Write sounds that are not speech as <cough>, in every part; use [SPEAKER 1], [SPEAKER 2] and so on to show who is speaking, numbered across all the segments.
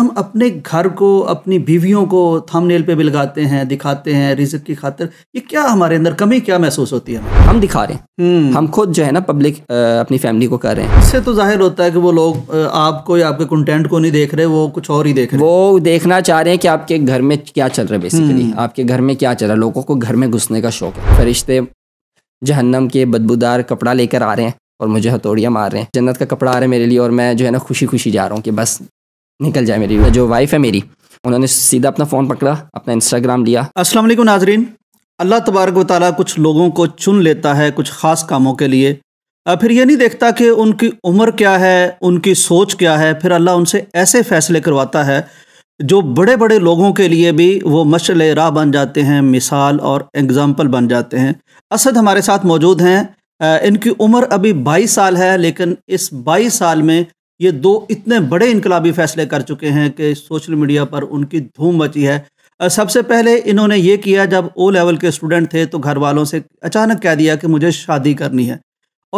[SPEAKER 1] हम अपने घर को अपनी बीवियों को थंबनेल पे भी लगाते हैं दिखाते हैं रिजक की खातर ये क्या हमारे अंदर कमी क्या महसूस होती है हम दिखा रहे हैं हम्म। हम खुद जो है ना पब्लिक
[SPEAKER 2] अपनी फैमिली को कर रहे हैं
[SPEAKER 1] इससे तो जाहिर होता है कि वो लोग आपको या आपके कंटेंट को नहीं देख रहे वो कुछ और ही देख रहे वो देखना चाह रहे हैं कि आपके
[SPEAKER 2] घर में क्या चल रहा है बेसिकली हम्म।
[SPEAKER 1] आपके घर में क्या चल रहा है लोगों
[SPEAKER 2] को घर में घुसने का शौक है फरिश्ते जहन्नम के बदबूदार कपड़ा लेकर आ रहे हैं और मुझे हथौड़ियाँ मार रहे हैं जन्नत का कपड़ा आ रहा है मेरे लिए और मैं जो है ना खुशी खुशी जा रहा हूँ कि बस निकल जाए मेरी जो वाइफ है मेरी उन्होंने सीधा अपना फ़ोन पकड़ा अपना इंस्टाग्राम लिया
[SPEAKER 1] अस्सलाम वालेकुम नाजरीन अल्लाह तबारक व ताली कुछ लोगों को चुन लेता है कुछ ख़ास कामों के लिए फिर ये नहीं देखता कि उनकी उम्र क्या है उनकी सोच क्या है फिर अल्लाह उनसे ऐसे फ़ैसले करवाता है जो बड़े बड़े लोगों के लिए भी वो मशल राह बन जाते हैं मिसाल और एग्ज़ाम्पल बन जाते हैं असद हमारे साथ मौजूद हैं इनकी उम्र अभी 22 साल है लेकिन इस 22 साल में ये दो इतने बड़े इनकलाबी फैसले कर चुके हैं कि सोशल मीडिया पर उनकी धूम मची है सबसे पहले इन्होंने ये किया जब ओ लेवल के स्टूडेंट थे तो घर वालों से अचानक कह दिया कि मुझे शादी करनी है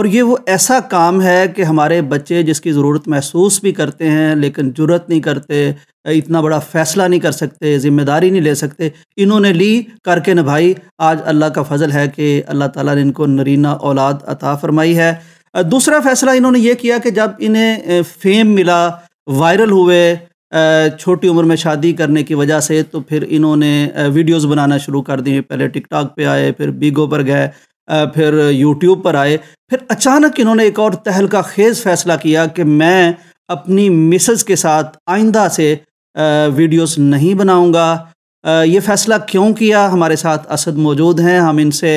[SPEAKER 1] और ये वो ऐसा काम है कि हमारे बच्चे जिसकी ज़रूरत महसूस भी करते हैं लेकिन जरूरत नहीं करते इतना बड़ा फ़ैसला नहीं कर सकते ज़िम्मेदारी नहीं ले सकते इन्होंने ली करके निभाई आज अल्लाह का फजल है कि अल्लाह ताला ने इनको नरीना औलाद अता फरमाई है दूसरा फैसला इन्होंने ये किया कि जब इन्हें फेम मिला वायरल हुए छोटी उम्र में शादी करने की वजह से तो फिर इन्होंने वीडियोस बनाना शुरू कर दिए पहले टिकटॉक पे आए फिर बीगो पर गए फिर यूट्यूब पर आए फिर अचानक इन्होंने एक और तहल का खेज फैसला किया कि मैं अपनी मिसेस के साथ आइंदा से वीडियोस नहीं बनाऊंगा ये फैसला क्यों किया हमारे साथ असद मौजूद हैं हम इनसे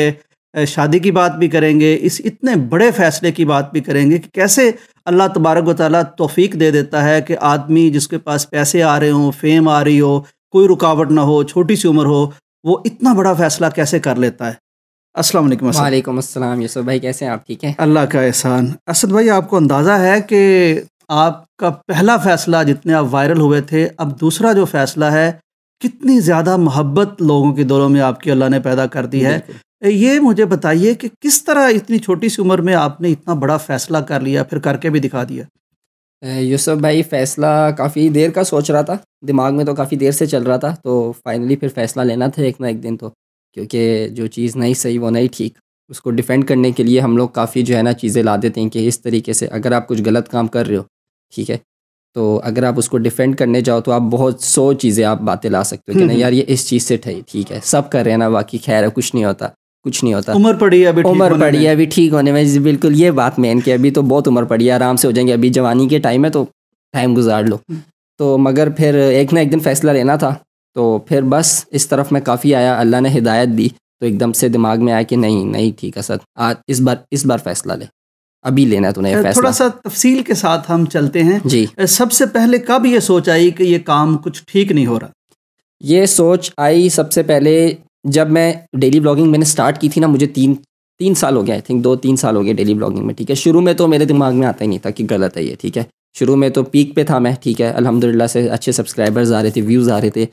[SPEAKER 1] शादी की बात भी करेंगे इस इतने बड़े फ़ैसले की बात भी करेंगे कि कैसे अल्लाह तबारक व ताली तोफ़ी दे देता है कि आदमी जिसके पास पैसे आ रहे हों फेम आ रही हो कोई रुकावट ना हो छोटी सी उम्र हो वो इतना बड़ा फ़ैसला कैसे कर लेता है असल वालेकुम यूसुफ भाई कैसे हैं आप ठीक हैं अल्लाह का एहसान असद भाई आपको अंदाज़ा है कि आपका पहला फ़ैसला जितने आप वायरल हुए थे अब दूसरा जो फ़ैसला है कितनी ज़्यादा मोहब्बत लोगों के दौरों में आपकी अल्लाह ने पैदा कर दी है ये मुझे बताइए कि किस तरह इतनी छोटी सी उम्र में आपने इतना बड़ा फैसला कर लिया फिर करके भी दिखा दिया यूसुफ भाई फैसला काफ़ी
[SPEAKER 2] देर का सोच रहा था दिमाग में तो काफ़ी देर से चल रहा था तो फाइनली फिर फैसला लेना था एक ना एक दिन तो क्योंकि जो चीज़ नहीं सही वो नहीं ठीक उसको डिफेंड करने के लिए हम लोग काफ़ी जो है ना चीज़ें ला देते हैं कि इस तरीके से अगर आप कुछ गलत काम कर रहे हो ठीक है तो अगर आप उसको डिफेंड करने जाओ तो आप बहुत सौ चीज़ें आप बातें ला सकते हो कि हम्म, नहीं हम्म। यार ये इस चीज़ से ठीक है सब कर रहे हैं ना बाकी खैर है कुछ नहीं होता कुछ नहीं होता उम्र पड़ी है अभी उम्र पड़ी है अभी ठीक होने में बिल्कुल ये बात मेन की अभी तो बहुत उम्र पड़ी है आराम से हो जाएंगे अभी जवानी के टाइम है तो टाइम गुजार लो हम्म। तो मगर फिर एक ना एक दिन फैसला लेना था तो फिर बस इस तरफ मैं काफ़ी आया अल्लाह ने हिदायत दी तो एकदम से दिमाग में आया कि नहीं नहीं ठीक है सर आज इस बार इस बार फैसला ले अभी
[SPEAKER 1] लेना तूने नहीं फैसला थोड़ा सा तफसील के साथ हम चलते हैं जी सबसे पहले कब ये सोच आई कि ये काम कुछ ठीक नहीं हो रहा
[SPEAKER 2] ये सोच आई सबसे पहले जब मैं डेली ब्लॉगिंग मैंने स्टार्ट की थी ना मुझे तीन तीन साल हो गया आई थिंक दो तीन साल हो गए डेली ब्लॉगिंग में ठीक है शुरू में तो मेरे दिमाग में आता ही नहीं था कि गलत है ये ठीक है शुरू में तो पीक पे था मैं ठीक है अलहमदिल्ला से अच्छे सब्सक्राइबर्स आ रहे थे व्यूज़ आ रहे थे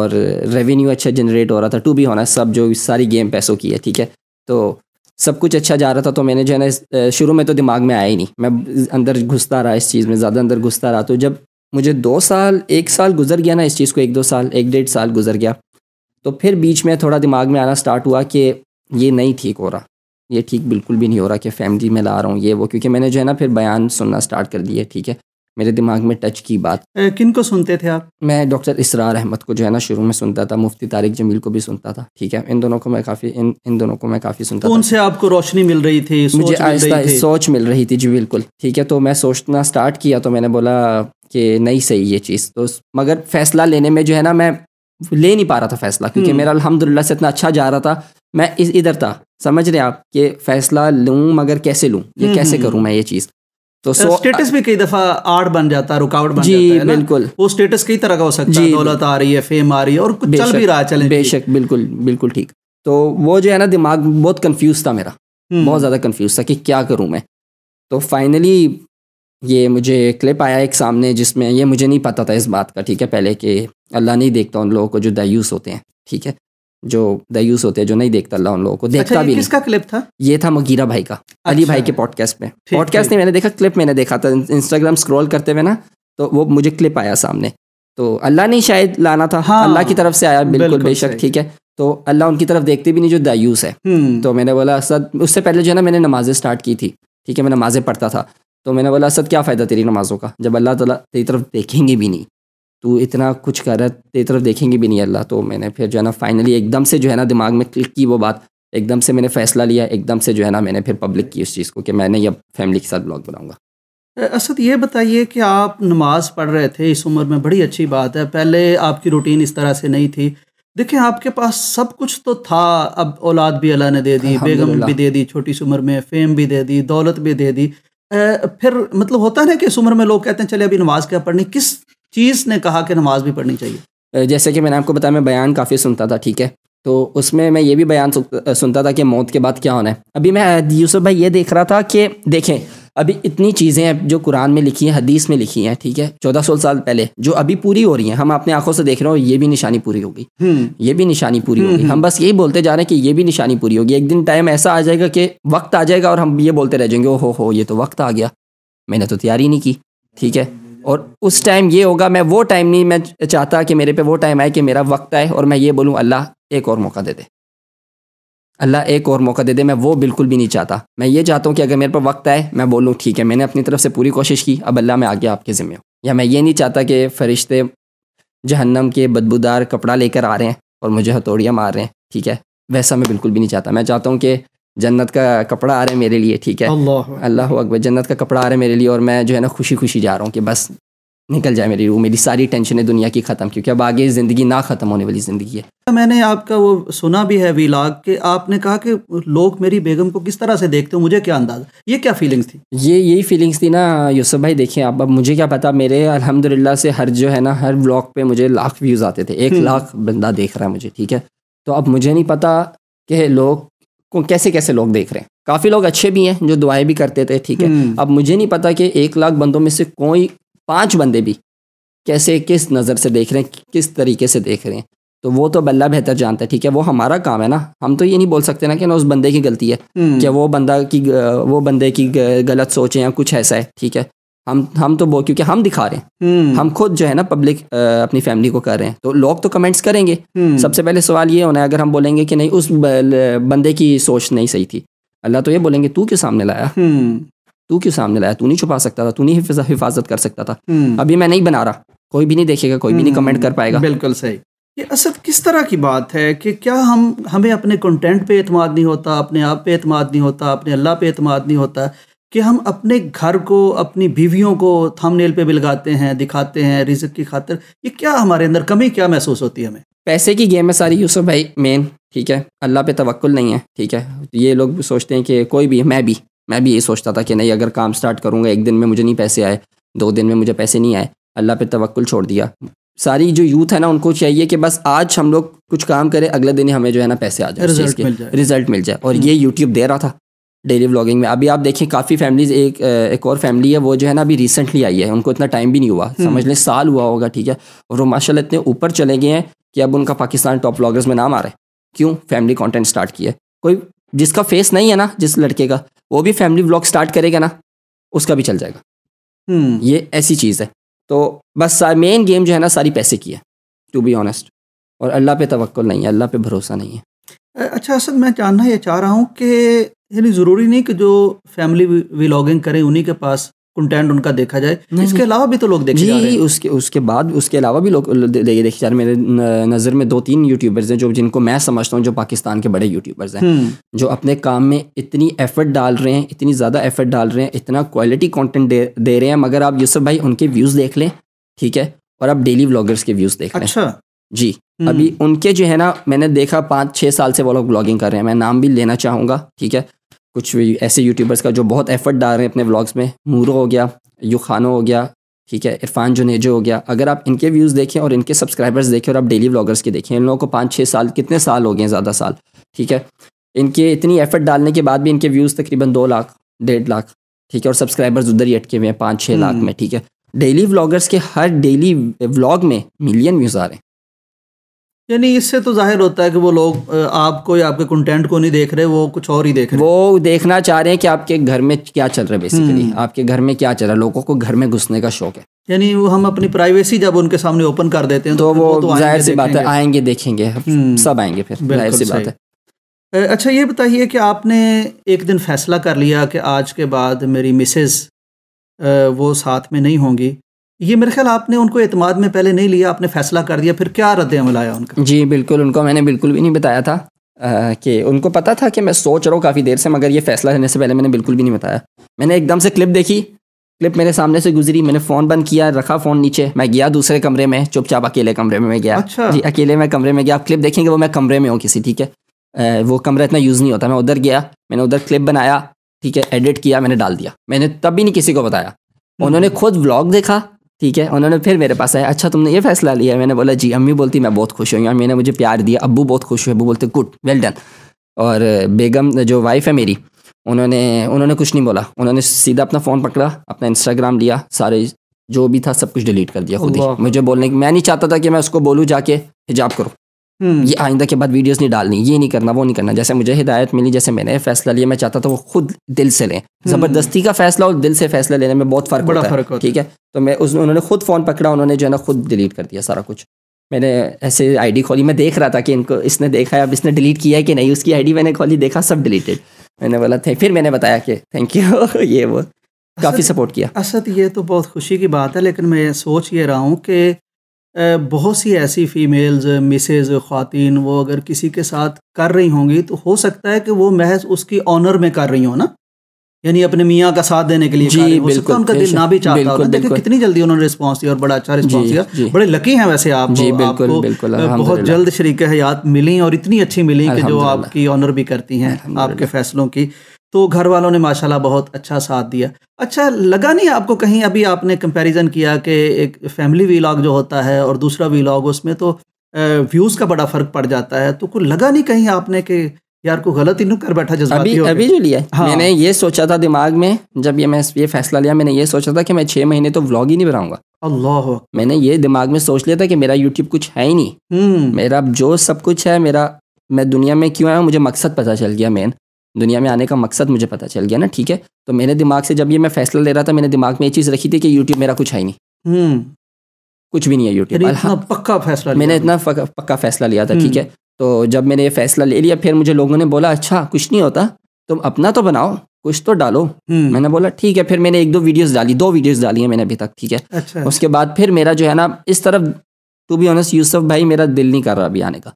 [SPEAKER 2] और रेवेन्यू अच्छा जनरेट हो रहा था टू बी होना सब जो सारी गेम पैसों की है ठीक है तो सब कुछ अच्छा जा रहा था तो मैंने जो है ना शुरू में तो दिमाग में आया ही नहीं मैं अंदर घुसता रहा इस चीज़ में ज़्यादा अंदर घुसता रहा तो जब मुझे दो साल एक साल गुजर गया ना इस चीज़ को एक दो साल एक डेढ़ साल गुजर गया तो फिर बीच में थोड़ा दिमाग में आना स्टार्ट हुआ कि ये नहीं ठीक हो रहा ये ठीक बिल्कुल भी नहीं हो रहा कि फैमिली में ला रहा हूँ ये वो क्योंकि मैंने जो है ना फिर बयान सुनना स्टार्ट कर दिया ठीक है मेरे दिमाग में टच की बात
[SPEAKER 1] किन को सुनते थे
[SPEAKER 2] आप मैं डॉक्टर इसरार अहमद को जो है ना शुरू में सुनता था मुफ्ती तारिक जमील को भी सुनता था ठीक है इन दोनों को मैं काफ़ी इन इन दोनों को मैं काफ़ी सुनता
[SPEAKER 1] उनसे आपको रोशनी मिल रही थी सोच मुझे आहिस्ता सोच
[SPEAKER 2] मिल रही थी जी बिल्कुल ठीक है तो मैं सोचना स्टार्ट किया तो मैंने बोला कि नहीं सही ये चीज़ तो मगर फैसला लेने में जो है ना मैं ले नहीं पा रहा था फैसला क्योंकि हम्म। मेरा अलहमदिल्ला से इतना अच्छा जा रहा था मैं इस इधर था समझ रहे आप कि फैसला लूँ मगर कैसे लूँ ये हम्म, कैसे हम्म। करूँ मैं ये चीज़ तो सो स्टेटस
[SPEAKER 1] भी कई दफा आर्ट बन जाता है रुकावट बन जी, जाता है बिल्कुल वो स्टेटस कई तरह का हो सकता है दौलत आ रही है फेम आ रही है और कुछ चल भी रहा है
[SPEAKER 2] बेशक बिल्कुल बिल्कुल ठीक तो वो जो है ना दिमाग बहुत कंफ्यूज था मेरा बहुत ज़्यादा कंफ्यूज था कि क्या करूँ मैं तो फाइनली ये मुझे क्लिप आया एक सामने जिसमें ये मुझे नहीं पता था इस बात का ठीक है पहले कि अल्लाह नहीं देखता उन लोगों को जो दायूस होते हैं ठीक है जो दायूस होते हैं जो नहीं देखता अल्लाह उन लोगों को देखता अच्छा, भी किसका क्लिप था ये था मगीरा भाई का अच्छा, अली भाई अच्छा। के पॉडकास्ट में पॉडकास्ट नहीं मैंने देखा क्लिप मैंने देखा था इंस्टाग्राम स्क्रॉल करते हुए ना तो वो मुझे क्लिप आया सामने तो अल्लाह नहीं शायद लाना था हाँ, अल्लाह की तरफ से आया बिल्कुल बेशक ठीक है तो अल्लाह उनकी तरफ देखते भी नहीं जो दायूस है हम्म। तो मैंने बोला सर उससे पहले जो है ना मैंने नमाजें स्टार्ट की थी ठीक है मैं नमाजें पढ़ता था तो मैंने बोला असद क्या फ़ायदा तेरी नमाज़ों का जब अल्लाह ताला तेरी तरफ देखेंगे भी नहीं तो इतना कुछ कर रहा है तेरी तरफ देखेंगे भी नहीं अल्लाह तो मैंने फिर जो है ना फाइनली एकदम से जो है ना दिमाग में क्लिक की वो बात एकदम से मैंने फैसला लिया एकदम से जो है ना मैंने फिर पब्लिक की उस चीज़ को कि मैंने अब फैमिली के साथ ब्लॉग बनाऊँगा
[SPEAKER 1] असद ये बताइए कि आप नमाज़ पढ़ रहे थे इस उम्र में बड़ी अच्छी बात है पहले आपकी रूटीन इस तरह से नहीं थी देखिए आपके पास सब कुछ तो था अब औलाद भी अल्लाह ने दे दी बेगम भी दे दी छोटी सी उम्र में फेम भी दे दी दौलत भी दे दी फिर मतलब होता है ना कि इस उम्र में लोग कहते हैं चले अभी नमाज क्या पढ़नी किस चीज़ ने कहा कि नमाज भी पढ़नी चाहिए
[SPEAKER 2] जैसे कि मैंने आपको बताया मैं बयान काफ़ी सुनता था ठीक है तो उसमें मैं ये भी बयान सुनता था कि मौत के बाद क्या होना है अभी मैं यूसुफ भाई ये देख रहा था कि देखें अभी इतनी चीज़ें हैं जो कुरान में लिखी हैं हदीस में लिखी हैं ठीक है चौदह सोलह साल पहले जो अभी पूरी हो रही हैं हम अपने आंखों से देख रहे हो ये भी निशानी पूरी होगी हम्म। ये भी निशानी पूरी हम्म, होगी हम्म। हम बस यही बोलते जा रहे हैं कि ये भी निशानी पूरी होगी एक दिन टाइम ऐसा आ जाएगा कि वक्त आ जाएगा और हम ये बोलते रह जाएंगे ओ हो ये तो वक्त आ गया मैंने तो तैयारी नहीं की ठीक है और उस टाइम ये होगा मैं वो टाइम नहीं मैं चाहता कि मेरे पे वो टाइम आए कि मेरा वक्त आए और मैं ये बोलूँ अल्लाह एक और मौका दे दे अल्लाह एक और मौका दे दे मैं वो बिल्कुल भी नहीं चाहता मैं ये चाहता हूँ कि अगर मेरे पर वक्त आए मैं बोलूँ ठीक है मैंने अपनी तरफ से पूरी कोशिश की अब अल्लाह मैं आगे आपके ज़िम्मे हूँ या मैं ये नहीं चाहता कि फ़रिश्ते जहन्नम के बदबूदार कपड़ा लेकर आ रहे हैं और मुझे हथौड़ियाँ मार रहे हैं ठीक है वैसा मैं बिल्कुल भी नहीं चाहता मैं चाहता हूँ कि जन्नत का कपड़ा आ रहा है मेरे लिए ठीक है अल्लाह अकबर जन्नत का कपड़ा आ रहा है मेरे लिए और मैं जो है ना खुशी खुशी जा रहा हूँ कि बस निकल जाए मेरी रूह मेरी सारी टेंशन है दुनिया की ख़त्म क्योंकि अब आगे ज़िंदगी ना ख़त्म होने वाली ज़िंदगी है
[SPEAKER 1] तो मैंने आपका वो सुना भी है वीलाग कि आपने कहा कि लोग मेरी बेगम को किस तरह से देखते हो मुझे क्या अंदाज़ा ये क्या फीलिंग्स थी
[SPEAKER 2] ये यही फीलिंग्स थी ना यूसुफ भाई देखिए आप अब मुझे क्या पता मेरे अलहमदिल्ला से हर जो है ना हर ब्लॉग पर मुझे लाख व्यूज़ आते थे एक हम्म। लाख बंदा देख रहा है मुझे ठीक है तो अब मुझे नहीं पता कि लोग को कैसे कैसे लोग देख रहे हैं काफ़ी लोग अच्छे भी हैं जो दुआएं भी करते थे ठीक है हम्म। अब मुझे नहीं पता कि एक लाख बंदों में से कोई पांच बंदे भी कैसे किस नज़र से देख रहे हैं किस तरीके से देख रहे हैं तो वो तो बल्ला बेहतर जानता है ठीक है वो हमारा काम है ना हम तो ये नहीं बोल सकते ना कि ना उस बंदे की गलती है हम्म। क्या वो बंदा की वो बंदे की गलत सोच है या कुछ ऐसा है ठीक है हम हम तो वो क्योंकि हम दिखा रहे हैं हम्म। हम खुद जो है ना पब्लिक अपनी फैमिली को कर रहे हैं तो लोग तो कमेंट्स करेंगे हम्म। सबसे पहले सवाल ये होना है अगर हम बोलेंगे कि नहीं उस बंदे की सोच नहीं सही थी अल्लाह तो ये बोलेंगे तू क्यों सामने लाया तू क्यों सामने लाया तू नहीं छुपा सकता था तू नहीं हिफाजत कर सकता था हम्म। अभी मैं नहीं बना रहा कोई भी नहीं देखेगा कोई भी नहीं कमेंट हम्म। कर पाएगा बिल्कुल सही
[SPEAKER 1] ये असद किस तरह की बात है कि क्या हम हमें अपने कंटेंट पे एतमाद नहीं होता अपने आप पे एतमाद नहीं होता अपने अल्लाह पे अतमाद नहीं होता कि हम अपने घर को अपनी बीवियों को थंबनेल पे भी लगाते हैं दिखाते हैं रिजक की खातर ये क्या हमारे अंदर कमी क्या महसूस होती है हमें पैसे की गेम है सारी यूसुफ भाई मेन ठीक है अल्लाह पे
[SPEAKER 2] तवक्ल नहीं है ठीक है ये लोग सोचते हैं कि कोई भी मैं भी मैं भी ये सोचता था कि नहीं अगर काम स्टार्ट करूँगा एक दिन में मुझे नहीं पैसे आए दो दिन में मुझे पैसे नहीं आए अल्लाह पर तवक्ल छोड़ दिया सारी जो यूथ है ना उनको चाहिए कि बस आज हम लोग कुछ काम करें अगले दिन हमें जो है ना पैसे आ जाए रिजल्ट मिल जाए रिजल्ट मिल जाए और हम्म। ये यूट्यूब दे रहा था डेली व्लॉगिंग में अभी आप देखें काफ़ी फैमिलीज एक एक और फैमिली है वो जो है ना अभी रिसेंटली आई है उनको इतना टाइम भी नहीं हुआ हम्म। समझ लें साल हुआ होगा ठीक है और वो माशाल्लाह इतने ऊपर चले गए हैं कि अब उनका पाकिस्तान टॉप व्लॉगर्स में नाम आ रहा है क्यों फैमिली कंटेंट स्टार्ट किया कोई जिसका फेस नहीं है ना जिस लड़के का वो भी फैमिली ब्लॉग स्टार्ट करेगा ना उसका भी चल जाएगा हम्म। ये ऐसी चीज़ है तो बस मेन गेम जो है ना सारी पैसे की है टू बी ऑनेस्ट और अल्लाह पे तवक्ल नहीं है अल्लाह पे भरोसा नहीं
[SPEAKER 1] है अच्छा असद मैं जानना ये चाह रहा हूँ कि यानी ज़रूरी नहीं कि जो फैमिली व्लागिंग करें उन्हीं के पास कंटेंट उनका देखा जाए इसके अलावा भी तो लोग देखे जा रहे हैं उसके उसके बाद उसके अलावा भी
[SPEAKER 2] लोग दे, देखे जा रहे मेरे नज़र में दो तीन यूट्यूबर्स हैं जो जिनको मैं समझता हूँ जो पाकिस्तान के बड़े यूट्यूबर्स हैं हम्म। जो अपने काम में इतनी एफर्ट डाल रहे हैं इतनी ज़्यादा एफर्ट डाल रहे हैं इतना क्वालिटी कॉन्टेंट दे, दे रहे हैं मगर आप यूसुफ भाई उनके व्यूज़ देख लें ठीक है और आप डेली व्लॉगर्स के व्यूज़ देख लें अच्छा जी हम्म। अभी उनके जो है ना मैंने देखा पाँच छः साल से वो लोग ब्लॉगिंग कर रहे हैं मैं नाम भी लेना चाहूँगा ठीक है कुछ ऐसे यूट्यूबर्स का जो बहुत एफर्ट डाल रहे हैं अपने व्लॉग्स में मूरो हो गया यू खानो हो गया ठीक है इरफान जुनेजो हो गया अगर आप इनके व्यूज़ देखें और इनके सब्सक्राइबर्स देखें और आप डेली व्लॉगर्स के देखें इन लोगों को पाँच छः साल कितने साल हो गए ज़्यादा साल ठीक है इनके इतनी एफर्ट डालने के बाद भी इनके व्यूज़ तकरीबन दो लाख डेढ़ लाख ठीक है और सब्सक्राइबर्स उधर ही अटके हुए हैं पाँच छः लाख हम्म। में ठीक है डेली व्लॉगर्स के हर डेली व्लॉग में मिलियन व्यूज़ आ रहे हैं
[SPEAKER 1] यानी इससे तो जाहिर होता है कि वो लोग आपको या आपके कंटेंट को नहीं देख रहे वो कुछ और ही देख रहे वो देखना चाह रहे हैं कि आपके घर में क्या चल रहा है बेसिकली हम्म।
[SPEAKER 2] आपके घर में क्या चल रहा है लोगों को घर में घुसने का शौक है
[SPEAKER 1] यानी वो हम अपनी प्राइवेसी जब उनके सामने ओपन कर देते हैं तो, तो वो, तो जाहिर सी बात है आएंगे
[SPEAKER 2] देखेंगे हम्म। सब आएंगे फिर जाहिर सी बात
[SPEAKER 1] है अच्छा ये बताइए कि आपने एक दिन फैसला कर लिया कि आज के बाद मेरी मिसेज वो साथ में नहीं होंगी ये मेरे ख्याल आपने उनको एतमाद में पहले नहीं लिया आपने फैसला कर दिया फिर क्या रद्द अमल आया उनका जी बिल्कुल उनको मैंने बिल्कुल भी नहीं बताया था
[SPEAKER 2] कि उनको पता था कि मैं सोच रहा हूँ काफ़ी देर से मगर ये फैसला लेने से पहले मैंने बिल्कुल भी नहीं बताया मैंने एकदम से क्लिप देखी क्लिप मेरे सामने से गुजरी मैंने फ़ोन बंद किया रखा फ़ोन नीचे मैं गया दूसरे कमरे में चुपचाप अकेले कमरे में मैं गया अच्छा। जी अकेले मैं कमरे में गया आप क्लिप देखेंगे वो मैं कमरे में हूँ किसी ठीक है वो कमरा इतना यूज़ नहीं होता मैं उधर गया मैंने उधर क्लिप बनाया ठीक है एडिट किया मैंने डाल दिया मैंने तब भी नहीं किसी को बताया हम्म। उन्होंने खुद व्लॉग देखा ठीक है उन्होंने फिर मेरे पास आया अच्छा तुमने ये फैसला लिया मैंने बोला जी अम्मी बोलती मैं बहुत खुश हुई अम्मी ने मुझे प्यार दिया अबू बहुत खुश हुए अबू बोलते गुड वेल डन और बेगम जो वाइफ है मेरी उन्होंने उन्होंने कुछ नहीं बोला उन्होंने सीधा अपना फ़ोन पकड़ा अपना इंस्टाग्राम लिया सारे जो भी था सब कुछ डिलीट कर दिया खुद ही मुझे बोलने की मैं नहीं चाहता था कि मैं उसको बोलूँ जाके हिजाब करो हम्म। ये आइंदा के बाद वीडियोस नहीं डालनी ये नहीं करना वो नहीं करना जैसे मुझे हिदायत मिली जैसे मैंने फैसला लिया मैं चाहता था वो खुद दिल से लें हम्म। जबरदस्ती का फैसला और दिल से फैसला लेने में बहुत फर्क होता फर्क है ठीक है तो मैं उस उन्होंने खुद फ़ोन पकड़ा उन्होंने जो है ना खुद डिलीट कर दिया सारा कुछ मैंने ऐसे आईडी खोली मैं देख रहा था कि इनको इसने देखा है अब इसने डिलीट किया है कि नहीं उसकी आईडी मैंने खोली देखा सब डिलीटेड मैंने बोला थे फिर मैंने बताया कि थैंक यू <laughs> ये वो काफ़ी सपोर्ट किया
[SPEAKER 1] असद ये तो बहुत खुशी की बात है लेकिन मैं सोच ये रहा हूँ कि बहुत सी ऐसी फ़ीमेल्स मिसेज ख़वान वो अगर किसी के साथ कर रही होंगी तो हो सकता है कि वो महज उसकी ऑनर में कर रही हो ना यानी अपने मियाँ का साथ देने के लिए जी बिल्कुल उनका दिल ना भी चाहता होगा देखिए कितनी जल्दी उन्होंने रिस्पांस दिया और बड़ा अच्छा रिस्पांस दिया बड़े लकी हैं वैसे आप जी बिल्कुल आपको बिल्कुल बहुत जल्द शरीक हयात मिली और इतनी अच्छी मिली कि जो आपकी ऑनर भी करती हैं आपके फैसलों की तो घर वालों ने माशाल्लाह बहुत अच्छा साथ दिया अच्छा लगा नहीं आपको कहीं अभी आपने कंपैरिजन किया कि एक फैमिली वीलॉग जो होता है और दूसरा वीलॉग उसमें तो व्यूज़ का बड़ा फ़र्क पड़ जाता है तो कोई लगा नहीं कहीं आपने कि यार को गलत ही कर बैठा जज्बाती अभी अभी जो लिया हाँ। मैंने
[SPEAKER 2] ये सोचा था दिमाग में जब ये मैं ये फैसला लिया मैंने ये सोचा था कि मैं छः महीने तो व्लॉग ही नहीं बनाऊंगा अल्लाह मैंने ये दिमाग में सोच लिया था कि मेरा यूट्यूब कुछ है ही नहीं हम्म। मेरा जो सब कुछ है मेरा मैं दुनिया में क्यों आया मुझे मकसद पता चल गया मेन दुनिया में आने का मकसद मुझे पता चल गया ना ठीक है तो मेरे दिमाग से जब ये मैं फैसला ले रहा था मैंने दिमाग में ये चीज़ रखी थी कि यूट्यूब मेरा कुछ है ही नहीं हम्म। कुछ भी नहीं है यूट्यूब पक्का फैसला मैंने इतना पक्का फैसला लिया था ठीक है हम्म। तो जब मैंने ये फैसला ले लिया फिर मुझे लोगों ने बोला अच्छा कुछ नहीं होता तुम अपना तो बनाओ कुछ तो डालो हम्म। मैंने बोला ठीक है फिर मैंने एक दो वीडियोस डाली दो वीडियोस डाली है मैंने अभी तक ठीक है अच्छा, उसके बाद फिर मेरा जो है ना इस तरफ टू बी ऑनेस्ट यूसुफ भाई मेरा दिल नहीं कर रहा अभी आने का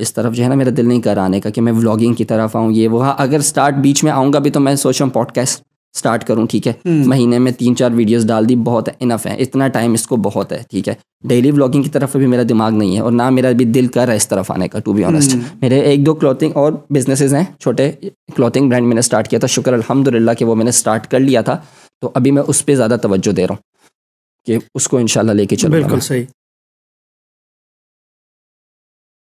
[SPEAKER 2] इस तरफ जो है ना मेरा दिल नहीं कर आने का कि मैं व्लॉगिंग की तरफ आऊँ ये वो हाँ अगर स्टार्ट बीच में आऊँगा भी तो मैं सोच रहा हूँ पॉडकास्ट स्टार्ट करूँ ठीक है हम्म। महीने में तीन चार वीडियोस डाल दी बहुत है इनफ है इतना टाइम इसको बहुत है ठीक है डेली व्लॉगिंग की तरफ भी मेरा दिमाग नहीं है और ना मेरा भी दिल कर रहा है इस तरफ आने का टू बी ऑनेस्ट मेरे एक दो क्लॉथिंग और बिजनेसेस हैं छोटे क्लॉथिंग ब्रांड मैंने स्टार्ट किया था शुक्र अलहमदिल्ला कि वो मैंने स्टार्ट कर लिया था
[SPEAKER 1] तो अभी मैं उस पर ज़्यादा तवज्जो दे रहा हूँ कि उसको इनशाला लेके चलो बिल्कुल सही